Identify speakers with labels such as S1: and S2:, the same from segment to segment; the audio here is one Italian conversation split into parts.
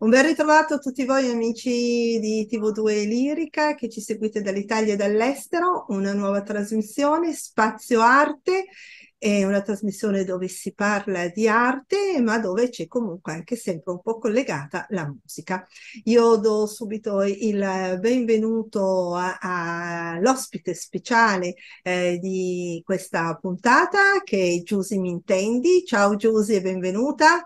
S1: Un ben ritrovato a tutti voi amici di TV2 Lirica che ci seguite dall'Italia e dall'estero, una nuova trasmissione Spazio Arte, è una trasmissione dove si parla di arte ma dove c'è comunque anche sempre un po' collegata la musica. Io do subito il benvenuto all'ospite speciale eh, di questa puntata che è Giusy Mintendi. Ciao Giusy e benvenuta.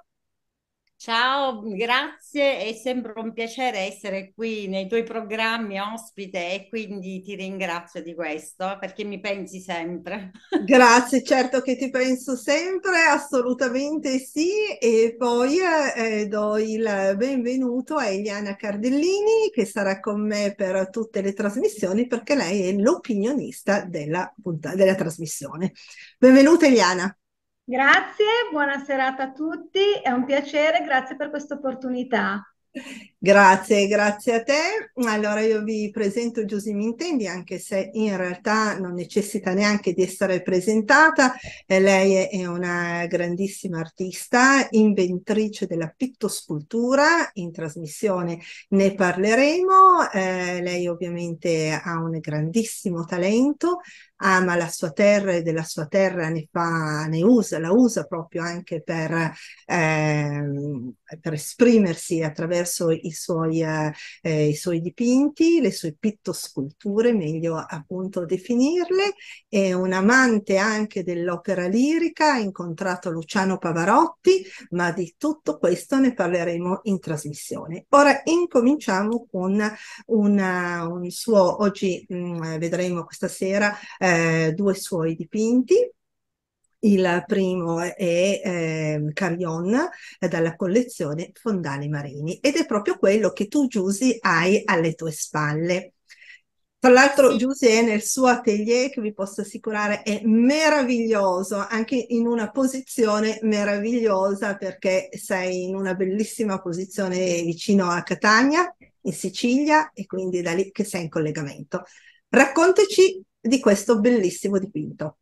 S2: Ciao, grazie, è sempre un piacere essere qui nei tuoi programmi ospite e quindi ti ringrazio di questo perché mi pensi sempre.
S1: Grazie, certo che ti penso sempre, assolutamente sì. E poi eh, eh do il benvenuto a Eliana Cardellini che sarà con me per tutte le trasmissioni perché lei è l'opinionista della, della trasmissione. Benvenuta Eliana.
S3: Grazie, buona serata a tutti, è un piacere, grazie per questa opportunità.
S1: Grazie, grazie a te. Allora io vi presento Giusimi Mintendi, anche se in realtà non necessita neanche di essere presentata. Eh, lei è una grandissima artista, inventrice della pittoscultura, in trasmissione ne parleremo. Eh, lei ovviamente ha un grandissimo talento, ama la sua terra e della sua terra ne, fa, ne usa, la usa proprio anche per, eh, per esprimersi attraverso i suoi, eh, eh, i suoi dipinti, le sue pittosculture, meglio appunto definirle, è un amante anche dell'opera lirica, ha incontrato Luciano Pavarotti, ma di tutto questo ne parleremo in trasmissione. Ora incominciamo con una, un suo, oggi mh, mm, vedremo questa sera eh, due suoi dipinti, il primo è ehm, eh, Carion dalla collezione Fondali Marini ed è proprio quello che tu Giusy hai alle tue spalle. Tra l'altro Giusy è nel suo atelier che vi posso assicurare è meraviglioso, anche in una posizione meravigliosa perché sei in una bellissima posizione vicino a Catania, in Sicilia, e quindi da lì che sei in collegamento. Raccontaci di questo bellissimo dipinto.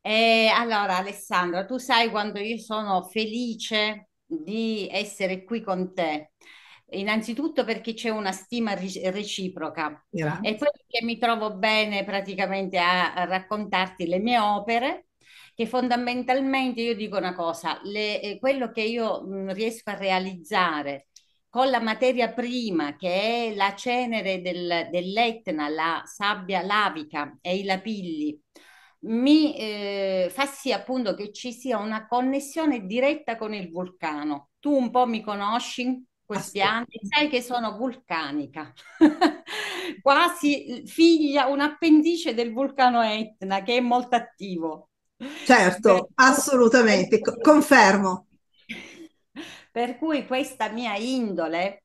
S2: E eh, allora Alessandra, tu sai quanto io sono felice di essere qui con te. Innanzitutto perché c'è una stima reciproca e poi perché mi trovo bene praticamente a, raccontarti le mie opere, che fondamentalmente io dico una cosa, le, eh, quello che io mm, riesco a realizzare con la materia prima che è la cenere del, dell'Etna, la sabbia lavica e i lapilli, mi eh, fa sì appunto che ci sia una connessione diretta con il vulcano. Tu un po' mi conosci questi anni, sai che sono vulcanica, quasi figlia, un'appendice del vulcano Etna che è molto attivo. Certo,
S1: per assolutamente, cui... confermo.
S2: Per cui questa mia indole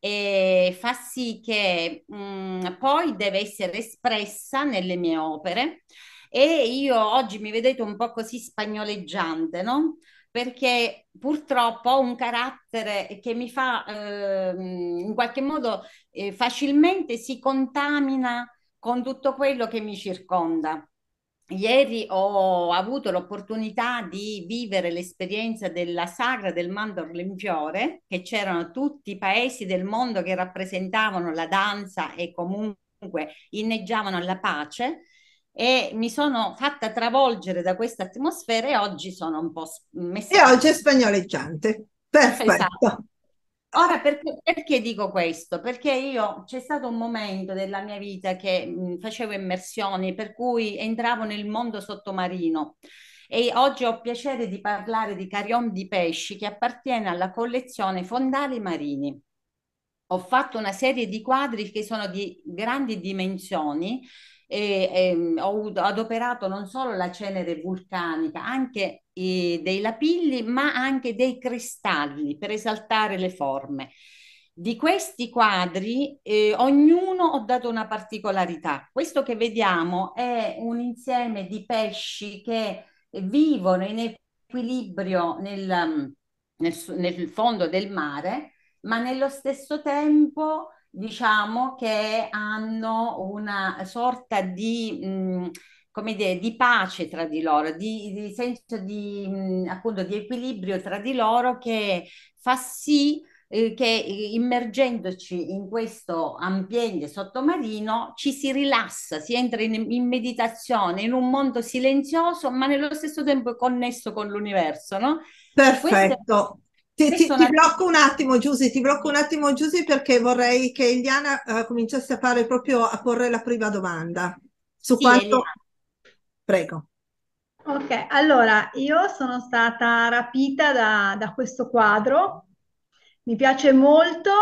S2: eh, fa sì che mh, mm, poi deve essere espressa nelle mie opere e io oggi mi vedete un po' così spagnoleggiante, no? perché purtroppo ho un carattere che mi fa eh, in qualche modo eh, facilmente si contamina con tutto quello che mi circonda. Ieri ho avuto l'opportunità di vivere l'esperienza della sagra del mandorlo in fiore, che c'erano tutti i paesi del mondo che rappresentavano la danza e comunque inneggiavano alla pace e mi sono fatta travolgere da questa atmosfera e oggi sono un po' messa.
S1: E oggi è spagnoleggiante. Perfetto.
S2: Esatto. Ora perché, perché, dico questo? Perché io c'è stato un momento della mia vita che mh, facevo immersioni, per cui entravo nel mondo sottomarino e oggi ho piacere di parlare di Carion di Pesci che appartiene alla collezione Fondali Marini. Ho fatto una serie di quadri che sono di grandi dimensioni e, e ehm, ho adoperato non solo la cenere vulcanica, anche eh, dei lapilli, ma anche dei cristalli per esaltare le forme. Di questi quadri, eh, ognuno ho dato una particolarità. Questo che vediamo è un insieme di pesci che vivono in equilibrio nel, nel, nel fondo del mare, ma nello stesso tempo diciamo che hanno una sorta di... Mh, mm, come dire, di pace tra di loro, di, di senso di, mh, mm, appunto, di equilibrio tra di loro che fa sì eh, che eh, immergendoci in questo ambiente sottomarino ci si rilassa, si entra in, in, meditazione, in un mondo silenzioso, ma nello stesso tempo connesso con l'universo, no?
S1: Perfetto.
S2: Ti, ti, ti, blocco un attimo,
S1: Giusy, ti blocco un attimo, Giusy, perché vorrei che Eliana uh, eh, cominciasse a fare proprio a porre la prima
S3: domanda. Su sì, quanto. Eliana. Prego. Ok, allora io sono stata rapita da, da questo quadro, mi piace molto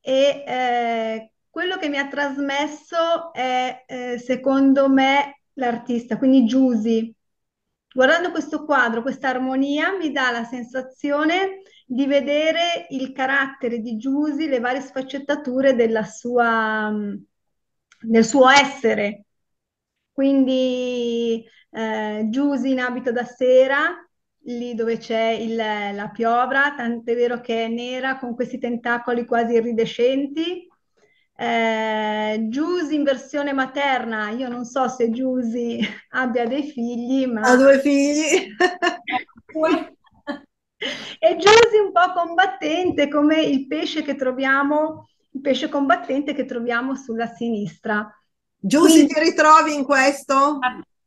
S3: e eh, quello che mi ha trasmesso è, eh, secondo me, l'artista, quindi Giusy. Guardando questo quadro, questa armonia mi dà la sensazione di vedere il carattere di Giusy, le varie sfaccettature sua, del suo essere. Quindi eh, Giusy in abito da sera, lì dove c'è il, la piovra, tant'è vero che è nera con questi tentacoli quasi iridescenti. Eh, Giusy in versione materna, io non so se Giusy abbia dei figli, ma... Ha due figli! e Giusy un po' combattente come il pesce che troviamo, il pesce combattente che troviamo sulla sinistra.
S2: Giusy, Quindi... ti ritrovi in questo?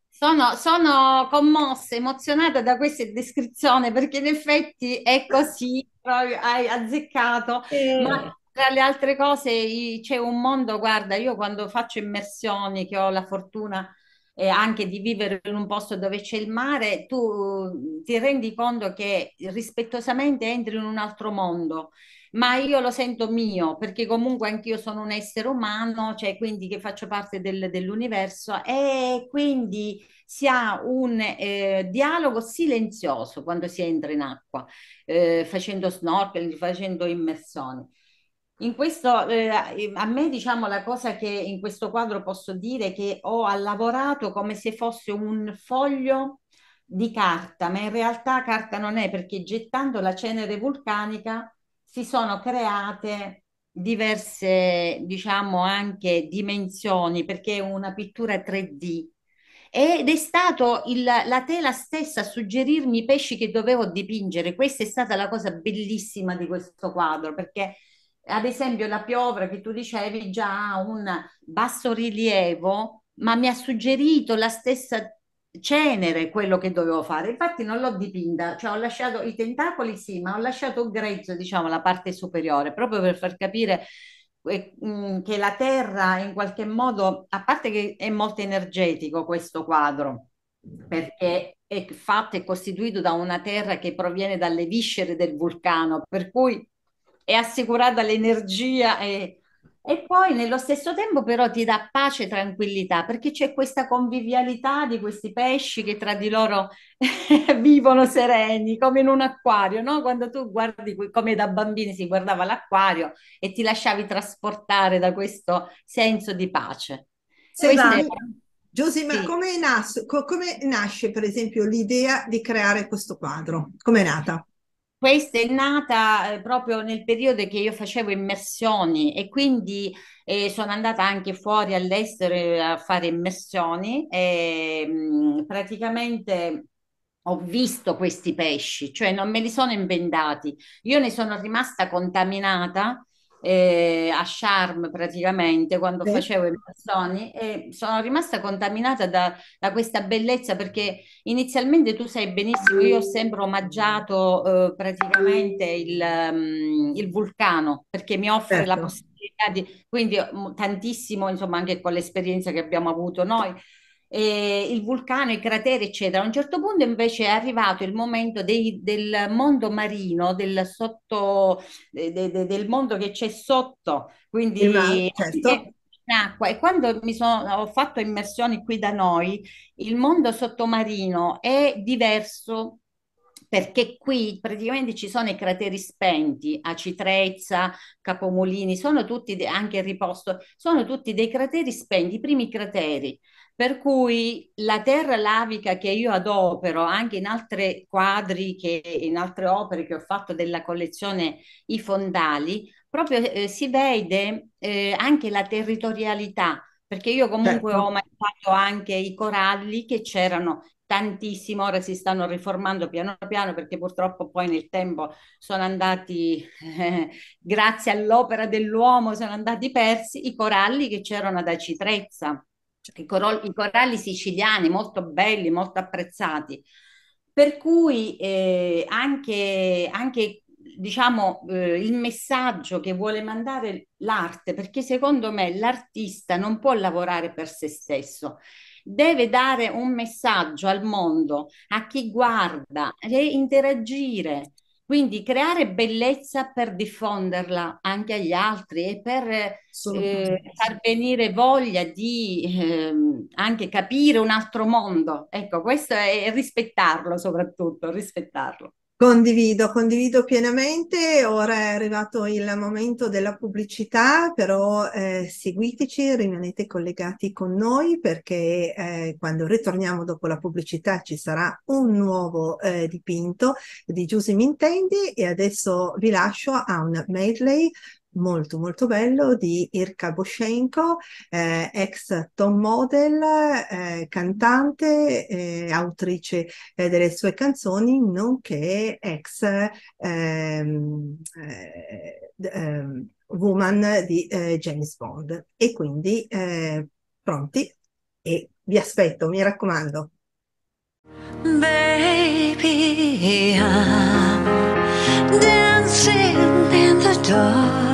S2: Sono, sono, commossa, emozionata da questa descrizione perché in effetti è così, hai azzeccato. Eh. Ma tra le altre cose c'è un mondo, guarda, io quando faccio immersioni, che ho la fortuna eh, anche di vivere in un posto dove c'è il mare, tu mm, ti rendi conto che rispettosamente entri in un altro mondo ma io lo sento mio perché comunque anch'io sono un essere umano, cioè quindi che faccio parte del, dell'universo e quindi si ha un eh, dialogo silenzioso quando si entra in acqua, eh, facendo snorkeling, facendo immersioni. In questo, eh, a me diciamo la cosa che in questo quadro posso dire è che ho lavorato come se fosse un foglio di carta, ma in realtà carta non è perché gettando la cenere vulcanica si sono create diverse, diciamo anche dimensioni, perché è una pittura 3D. Ed è stato il, la tela stessa a suggerirmi i pesci che dovevo dipingere. Questa è stata la cosa bellissima di questo quadro, perché ad esempio la piovra che tu dicevi già ha un basso rilievo, ma mi ha suggerito la stessa cenere quello che dovevo fare. Infatti non l'ho dipinta, cioè ho lasciato i tentacoli sì, ma ho lasciato grezzo, diciamo, la parte superiore, proprio per far capire eh, mm, che la terra in qualche modo, a parte che è molto energetico questo quadro, perché è fatto e costituito da una terra che proviene dalle viscere del vulcano, per cui è assicurata l'energia e, e poi nello stesso tempo però ti dà pace e tranquillità perché c'è questa convivialità di questi pesci che tra di loro vivono sereni come in un acquario, no? Quando tu guardi come da bambini si guardava l'acquario e ti lasciavi trasportare da questo senso di pace.
S1: Giuse, ma sì. come, nas- come, nasce per esempio l'idea di creare questo quadro? Come è nata?
S2: Questa è nata eh, proprio nel periodo che io facevo immersioni e quindi eh, sono andata anche fuori all'estero eh, a fare immersioni e mh, mm, praticamente ho visto questi pesci, cioè non me li sono inventati. Io ne sono rimasta contaminata eh, a Sharm praticamente quando sì. facevo i massoni e sono rimasta contaminata da, da, questa bellezza perché inizialmente tu sai benissimo io ho sempre omaggiato eh, praticamente il, um, il, vulcano perché mi offre certo. la possibilità di quindi mm, tantissimo insomma anche con l'esperienza che abbiamo avuto noi eh, il vulcano, i crateri, eccetera. A un certo punto invece è arrivato il momento dei, del mondo marino, del, sotto, de, de, del mondo che c'è sotto, quindi eh, certo. è, in acqua e quando mi sono, ho fatto immersioni qui da noi, il mondo sottomarino è diverso perché qui praticamente ci sono i crateri spenti a Citrezza, Capomolini, sono tutti de- anche riposto, sono tutti dei crateri spenti, i primi crateri. Per cui la terra lavica che io adopero anche in altri quadri, che, in altre opere che ho fatto della collezione I Fondali, proprio eh, si vede eh, anche la territorialità perché io cioè, comunque certo. ho mangiato anche i coralli che c'erano tantissimo, ora si stanno riformando piano piano perché purtroppo poi nel tempo sono andati, eh, grazie all'opera dell'uomo, sono andati persi i coralli che c'erano ad Acitrezza, i, coro- i coralli siciliani molto belli, molto apprezzati. Per cui eh, anche, anche diciamo, eh, il messaggio che vuole mandare l'arte, perché secondo me l'artista non può lavorare per se stesso, deve dare un messaggio al mondo, a chi guarda e interagire. Quindi creare bellezza per diffonderla anche agli altri e per eh, far venire voglia di eh, anche capire un altro mondo. Ecco, questo è rispettarlo soprattutto, rispettarlo.
S1: Condivido, condivido pienamente. Ora è arrivato il momento della pubblicità, però eh, seguiteci, rimanete collegati con noi perché eh, quando ritorniamo dopo la pubblicità ci sarà un nuovo eh, dipinto di Giuse Mintendi e adesso vi lascio a un medley molto molto bello di Irka Boshenko, eh, ex top model, eh, cantante, eh, autrice eh, delle sue canzoni, nonché ex ehm, eh, ehm, woman di eh, James Bond. E quindi pronti e vi aspetto, mi raccomando.
S2: Baby, I'm dancing in the dark.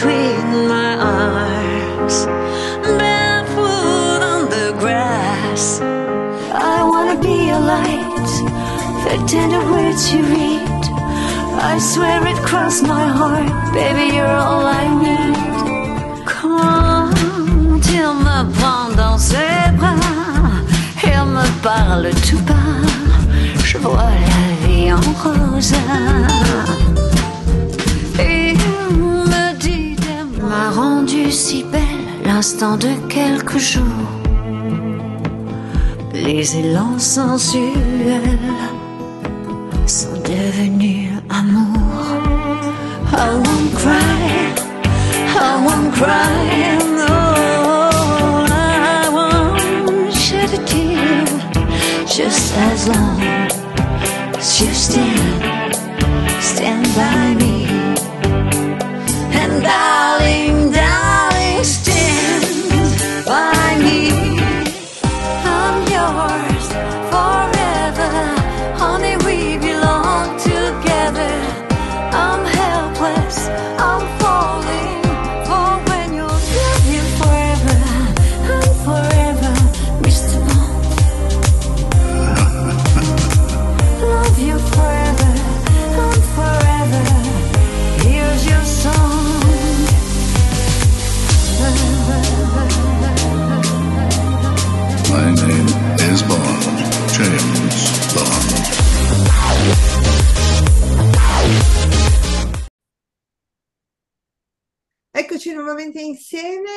S2: between my arms, barefoot on the grass. I wanna be a light, the tender words you read. I swear it crossed my heart, baby, you're all I need. Quand till me dans ses bras, il me parle tout bas. Je vois la vie en rose. si belle l'instant de quelques jours. Les élans sensuels sont devenus amour. I won't cry, I won't cry, no, I won't shed a tear. Just as long as you still
S1: eccoci nuovamente insieme.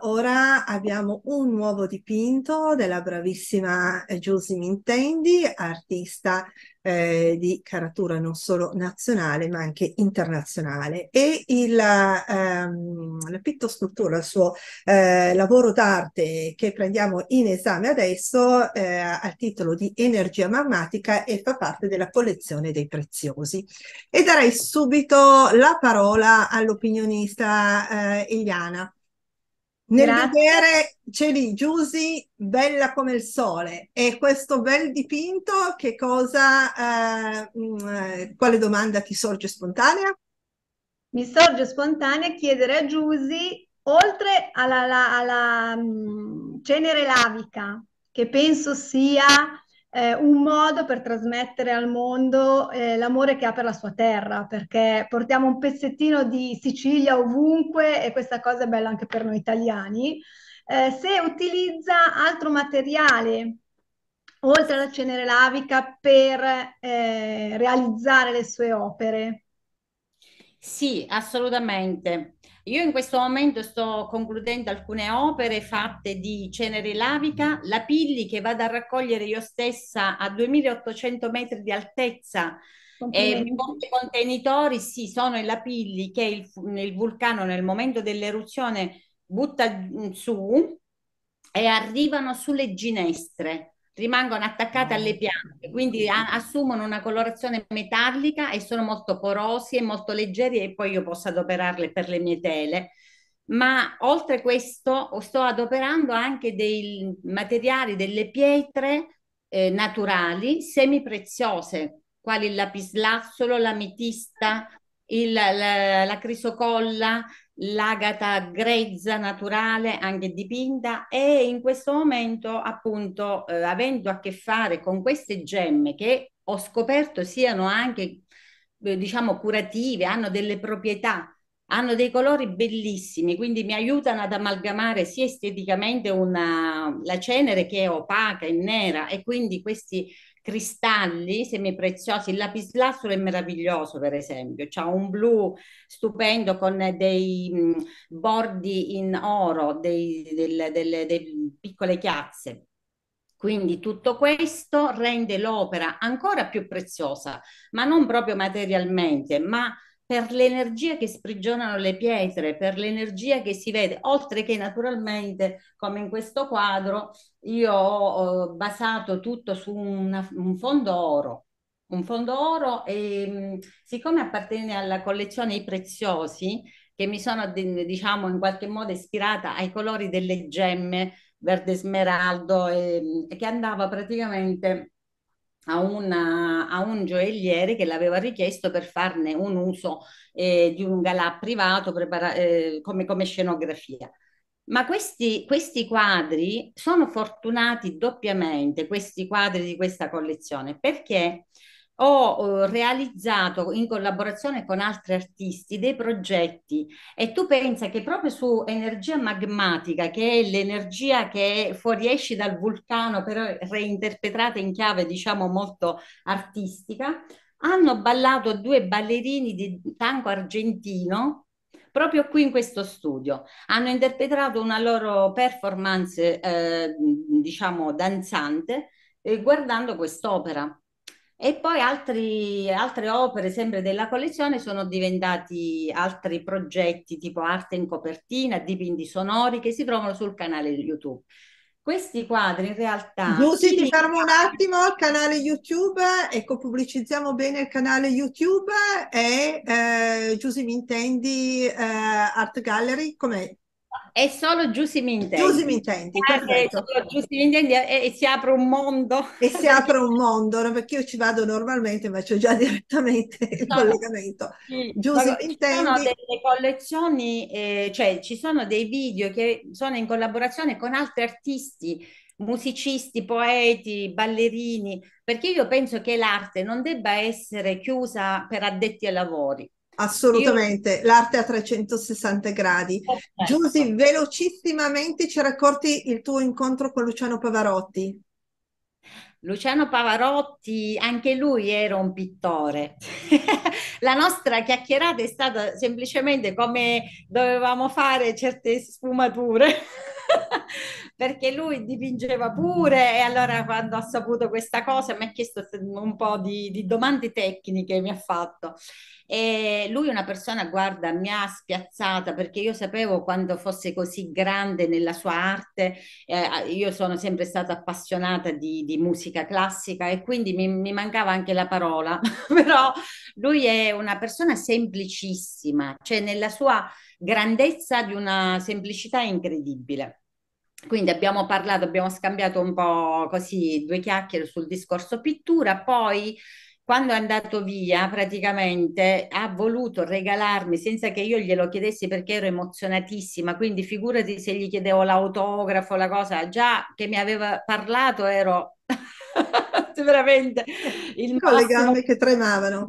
S1: Ora abbiamo un nuovo dipinto della bravissima Giusy eh, Mintendi, artista eh, di caratura non solo nazionale ma anche internazionale e il, ehm, la pittostruttura, il suo eh, lavoro d'arte che prendiamo in esame adesso eh, al titolo di Energia magmatica e fa parte della collezione dei preziosi. E darei subito la parola all'opinionista eh, Eliana. Nel Grazie. vedere Celi Giusi bella come il sole e questo bel dipinto, che cosa, eh, mm, eh quale domanda ti sorge
S3: spontanea? Mi sorge spontanea chiedere a Giusi, oltre alla, alla, alla mm, mh, cenere lavica, che penso sia eh, un modo per trasmettere al mondo eh, l'amore che ha per la sua terra, perché portiamo un pezzettino di Sicilia ovunque e questa cosa è bella anche per noi italiani. Eh, se utilizza altro materiale oltre alla cenere lavica per eh, realizzare le sue opere.
S2: Sì, assolutamente. Io in questo momento sto concludendo alcune opere fatte di cenere lavica, lapilli che vado a raccogliere io stessa a 2800 metri di altezza. Eh, molti contenitori, sì, sono i lapilli che il, il vulcano nel momento dell'eruzione butta su e arrivano sulle ginestre rimangono attaccate alle piante, quindi a- assumono una colorazione metallica e sono molto porosi e molto leggeri e poi io posso adoperarle per le mie tele. Ma oltre a questo sto adoperando anche dei materiali, delle pietre eh, naturali, semipreziose, quali il lapislazzolo, l'amitista, il, la, la crisocolla, l'agata grezza naturale anche dipinta e in questo momento appunto eh, avendo a che fare con queste gemme che ho scoperto siano anche eh, diciamo curative, hanno delle proprietà, hanno dei colori bellissimi, quindi mi aiutano ad amalgamare sia esteticamente una, la cenere che è opaca e nera e quindi questi cristalli semipreziosi, il lapislazzolo è meraviglioso per esempio, c'ha un blu stupendo con dei bordi in oro, dei, delle, delle, delle piccole chiazze. Quindi tutto questo rende l'opera ancora più preziosa, ma non proprio materialmente, ma per l'energia che sprigionano le pietre, per l'energia che si vede, oltre che naturalmente, come in questo quadro, io ho basato tutto su una, un fondo oro, un fondo oro e mm, siccome appartiene alla collezione I Preziosi, che mi sono diciamo in qualche modo ispirata ai colori delle gemme, verde smeraldo, e, mm, e che andava praticamente a, una, a, un gioielliere che l'aveva richiesto per farne un uso eh, di un galà privato prepara- eh, come, come, scenografia. Ma questi, questi, quadri sono fortunati doppiamente, questi quadri di questa collezione, perché ho eh, realizzato in collaborazione con altri artisti dei progetti e tu pensa che proprio su energia magmatica, che è l'energia che fuoriesce dal vulcano, però reinterpretata in chiave diciamo molto artistica, hanno ballato due ballerini di tango argentino proprio qui in questo studio. Hanno interpretato una loro performance, eh, diciamo, danzante eh, guardando quest'opera. E poi altri, altre opere, sempre della collezione, sono diventati altri progetti tipo arte in copertina, dipinti sonori che si trovano sul canale YouTube. Questi quadri in realtà... Giussi, ti fermo un
S1: attimo al canale YouTube, ecco, pubblicizziamo bene il canale YouTube e eh, mi Intendi eh, Art Gallery, com'è? È solo Giussi Mintendi. Giussi Mintendi, eh, perfetto. Giussi Mintendi e, e si apre un mondo. E si apre un mondo, no? perché io ci vado normalmente, ma c'è già direttamente il no, collegamento. Sì. Giussi Mintendi. Ci sono
S2: delle collezioni, eh, cioè ci sono dei video che sono in collaborazione con altri artisti, musicisti, poeti, ballerini, perché io penso che l'arte non debba essere chiusa per addetti ai lavori
S1: Assolutamente, Io... l'arte a 360 gradi. Perfetto. Giusy, velocissimamente ci racconti il tuo incontro con Luciano Pavarotti.
S2: Luciano Pavarotti, anche lui era un pittore. La nostra chiacchierata è stata semplicemente come dovevamo fare certe sfumature. perché lui dipingeva pure e allora quando ha saputo questa cosa mi ha chiesto un po' di, di domande tecniche, mi ha fatto. E lui una persona, guarda, mi ha spiazzata perché io sapevo quando fosse così grande nella sua arte, eh, io sono sempre stata appassionata di, di musica classica e quindi mi, mi mancava anche la parola, però lui è una persona semplicissima, cioè nella sua grandezza, di una semplicità incredibile. Quindi abbiamo parlato, abbiamo scambiato un po' così due chiacchiere sul discorso pittura, poi quando è andato via praticamente ha voluto regalarmi senza che io glielo chiedessi perché ero emozionatissima, quindi figurati se gli chiedevo l'autografo, la cosa, già che mi aveva parlato ero veramente il con le gambe che tremavano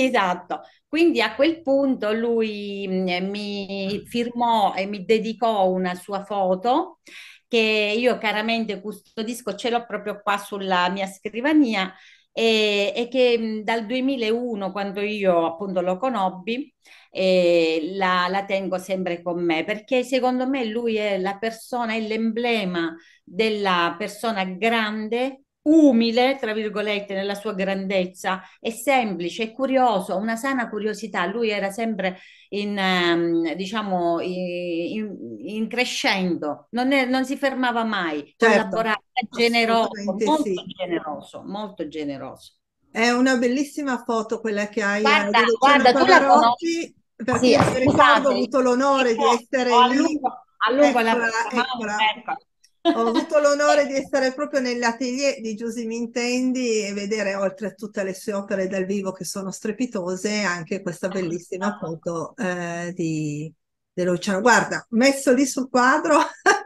S2: Esatto, quindi a quel punto lui mm, mi firmò e mi dedicò una sua foto che io caramente custodisco, ce l'ho proprio qua sulla mia scrivania e, e che mm, dal 2001, quando io appunto lo conobbi, eh, la, la, tengo sempre con me perché secondo me lui è la persona, è l'emblema della persona grande umile, tra virgolette, nella sua grandezza, è semplice, è curioso, ha una sana curiosità. Lui era sempre in, ehm, diciamo, in, in crescendo, non, è, non, si fermava mai, certo, generoso, molto sì. generoso, molto generoso. È una bellissima foto quella che hai. Guarda, guarda tu la
S1: conosci. Perché sì, ricordo ho avuto l'onore di ecco, essere a lì. a lungo eccola, la eccola. Ecco. Ho avuto l'onore di essere proprio nell'atelier di Giusemin Mintendi e vedere, oltre a tutte le sue opere dal vivo che sono strepitose, anche questa bellissima foto eh, di, dell'oceano. Guarda, messo lì sul quadro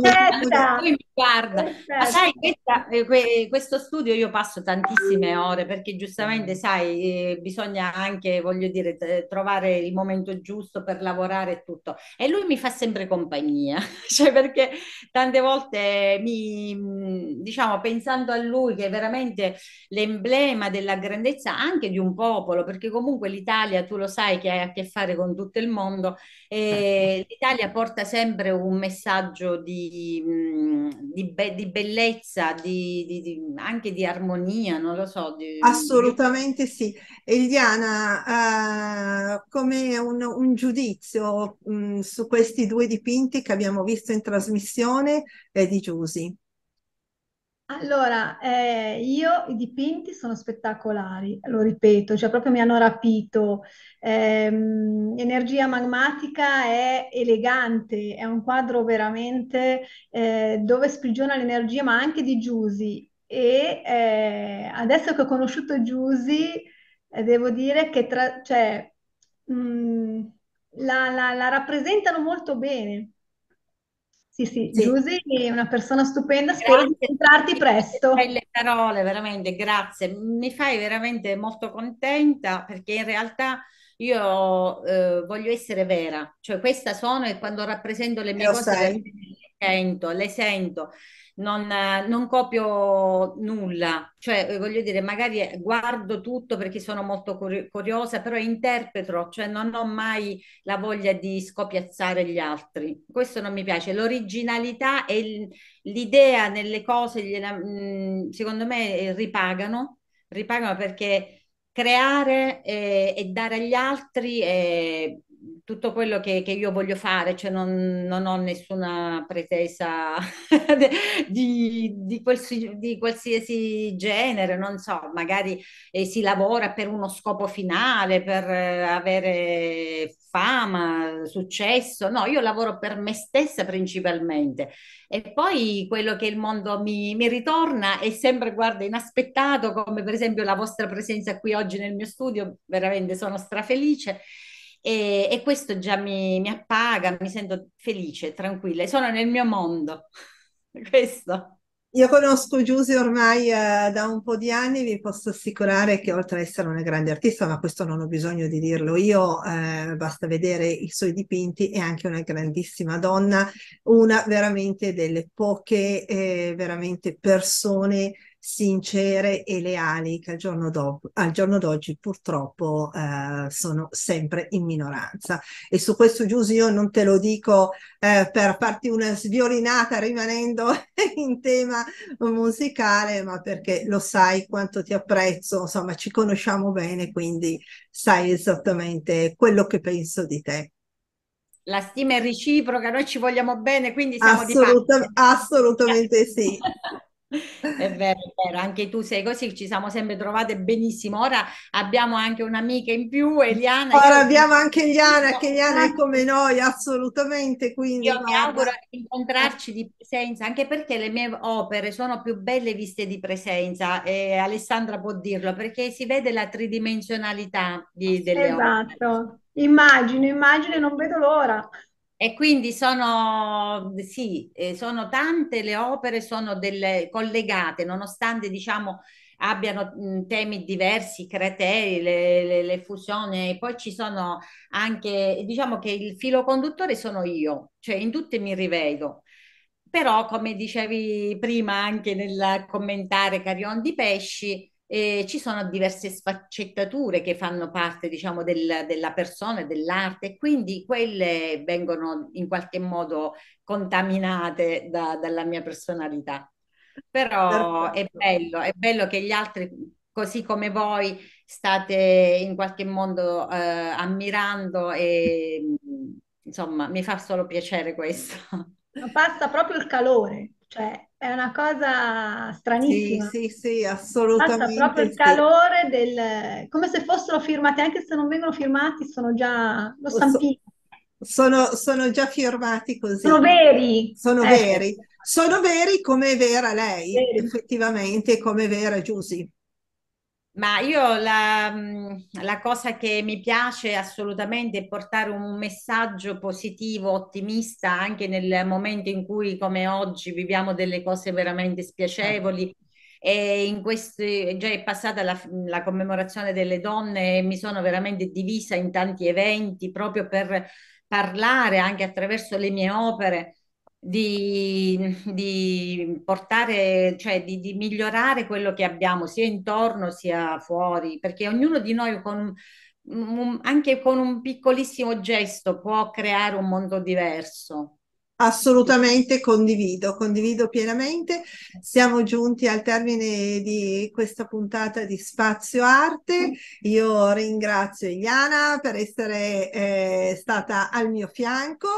S2: Perfetta. Lui mi guarda. Perfetta. Ma sai, questa, eh, questo studio io passo tantissime ore perché giustamente, mm. sai, eh, bisogna anche, voglio dire, trovare il momento giusto per lavorare e tutto. E lui mi fa sempre compagnia, cioè perché tante volte mi, mm, diciamo, pensando a lui che è veramente l'emblema della grandezza anche di un popolo, perché comunque l'Italia, tu lo sai che hai a che fare con tutto il mondo, e eh, certo. l'Italia porta sempre un messaggio di di, be- di bellezza, di, anche di armonia, non lo so. Assolutamente
S1: sì. Eliana, uh, come un, un giudizio mh, su questi due dipinti che abbiamo visto in trasmissione eh, di Giusi?
S3: Allora, eh, io i dipinti sono spettacolari, lo ripeto, cioè proprio mi hanno rapito. Ehm, Energia magmatica è elegante, è un quadro veramente eh, dove sprigiona l'energia, ma anche di Giusy. E eh, adesso che ho conosciuto Giusy, eh, devo dire che tra, cioè, mh, mm, la, la, la rappresentano molto bene. Sì, sì, sì, Giusy è una persona stupenda, spero grazie. di incontrarti presto.
S2: Belle parole, veramente, grazie. Mi fai veramente molto contenta perché in realtà io eh, voglio essere vera, cioè questa sono e quando rappresento le mie Lo cose le sento, le sento non, eh, non copio nulla, cioè eh, voglio dire, magari eh, guardo tutto perché sono molto curiosa, però interpreto, cioè non ho mai la voglia di scopiazzare gli altri. Questo non mi piace. L'originalità e l'idea nelle cose, mm, secondo me, ripagano, ripagano perché creare e, dare agli altri tutto quello che, che, io voglio fare, cioè non, non ho nessuna pretesa di, di, qualsiasi, di, qualsiasi, genere, non so, magari eh, si lavora per uno scopo finale, per eh, avere fama, successo, no, io lavoro per me stessa principalmente e poi quello che il mondo mi, mi ritorna è sempre, guarda, inaspettato, come per esempio la vostra presenza qui oggi nel mio studio, veramente sono strafelice e, e questo già mi, mi, appaga, mi sento felice, tranquilla, sono nel mio mondo. questo.
S1: Io conosco Giuse ormai eh, da un po' di anni, vi posso assicurare che oltre ad essere una grande artista, ma questo non ho bisogno di dirlo io, eh, basta vedere i suoi dipinti, è anche una grandissima donna, una veramente delle poche eh, veramente persone sincere e leali che al giorno, dopo, al giorno d'oggi purtroppo eh, sono sempre in minoranza. E su questo Giuse io non te lo dico eh, per farti una sviolinata rimanendo in tema musicale, ma perché lo sai quanto ti apprezzo, insomma ci conosciamo bene, quindi sai esattamente quello che penso di te
S2: la stima è reciproca, noi ci vogliamo bene, quindi siamo Assolutam-
S1: di parte. Assolutamente sì.
S2: È vero, è vero, anche tu sei così, ci siamo sempre trovate benissimo. Ora abbiamo anche un'amica in più, Eliana. Ora abbiamo anche Eliana, che
S1: Eliana è come noi, assolutamente. Quindi, Io mi auguro
S2: di incontrarci di presenza, anche perché le mie opere sono più belle viste di presenza, e Alessandra può dirlo, perché si vede la tridimensionalità di, delle esatto. opere. Esatto, immagino, immagino non vedo l'ora. E quindi sono, sì, eh, sono tante le opere, sono delle collegate, nonostante diciamo abbiano temi diversi, crateri, le, le, le fusioni, poi ci sono anche, diciamo che il filo conduttore sono io, cioè in tutte mi rivedo. Però, come dicevi prima anche nel commentare Carion di Pesci, eh, ci sono diverse sfaccettature che fanno parte diciamo, del, della persona e dell'arte quindi quelle vengono in qualche modo contaminate da, dalla mia personalità. Però è bello, è bello che gli altri, così come voi, state in qualche modo eh, ammirando e insomma mi fa solo piacere questo.
S3: Passa proprio il calore, cioè è una cosa stranissima. Sì, sì, sì,
S2: assolutamente. Basta proprio il calore
S3: del... come se fossero firmati, anche se non vengono firmati, sono già... lo stampino. Sono, sono, già firmati così. Sono veri. Sono
S1: eh. veri. Sono veri come è vera lei, veri. effettivamente, come vera Giusy.
S2: Ma io la, la, cosa che mi piace assolutamente è portare un messaggio positivo, ottimista, anche nel momento in cui, come oggi, viviamo delle cose veramente spiacevoli. E in questi, già è passata la, la commemorazione delle donne e mi sono veramente divisa in tanti eventi proprio per parlare anche attraverso le mie opere di, di portare, cioè di, di, migliorare quello che abbiamo sia intorno sia fuori, perché ognuno di noi con, anche con un piccolissimo gesto può creare un mondo diverso.
S1: Assolutamente condivido, condivido pienamente. Siamo giunti al termine di questa puntata di Spazio Arte. Io ringrazio Iliana per essere eh, stata al mio fianco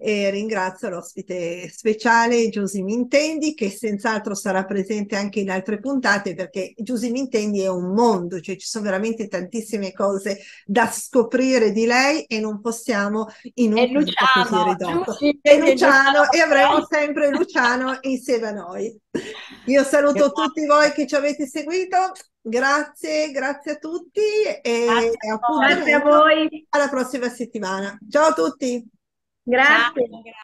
S1: e ringrazio l'ospite speciale Giusy Mintendi che senz'altro sarà presente anche in altre puntate perché Giusy Mintendi è un mondo, cioè ci sono veramente tantissime cose da scoprire di lei e non possiamo in un e così ridotto. Giusy, Luciano e avremo sempre Luciano insieme a noi. Io saluto grazie. tutti voi che ci avete seguito, grazie, grazie a tutti e grazie a voi. Alla prossima settimana. Ciao a tutti. grazie.
S3: Ciao,